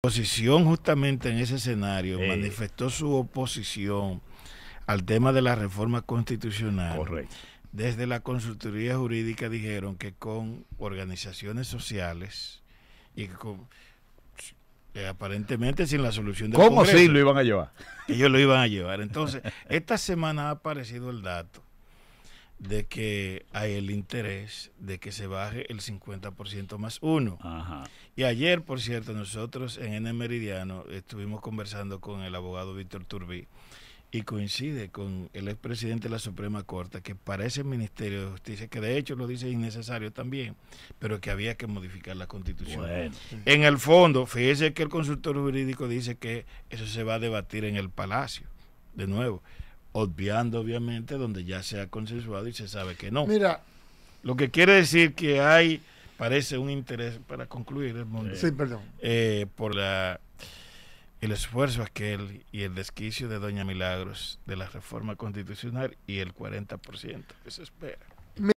oposición justamente en ese escenario manifestó su oposición al tema de la reforma constitucional. Correcto. Desde la consultoría jurídica dijeron que con organizaciones sociales y que con, eh, aparentemente sin la solución de ¿Cómo Congreso, lo iban a llevar? Ellos lo iban a llevar. Entonces, esta semana ha aparecido el dato de que hay el interés de que se baje el 50% más uno. Y ayer, por cierto, nosotros en N Meridiano estuvimos conversando con el abogado Víctor Turbí y coincide con el expresidente de la Suprema Corte que parece el Ministerio de Justicia, que de hecho lo dice innecesario también, pero que había que modificar la Constitución. En el fondo, fíjese que el consultor jurídico dice que eso se va a debatir en el Palacio, de nuevo obviando obviamente donde ya se ha consensuado y se sabe que no. Mira, lo que quiere decir que hay, parece un interés, para concluir, el mundo, perdón. Eh, por la, el esfuerzo aquel y el desquicio de Doña Milagros de la reforma constitucional y el 40% que se espera.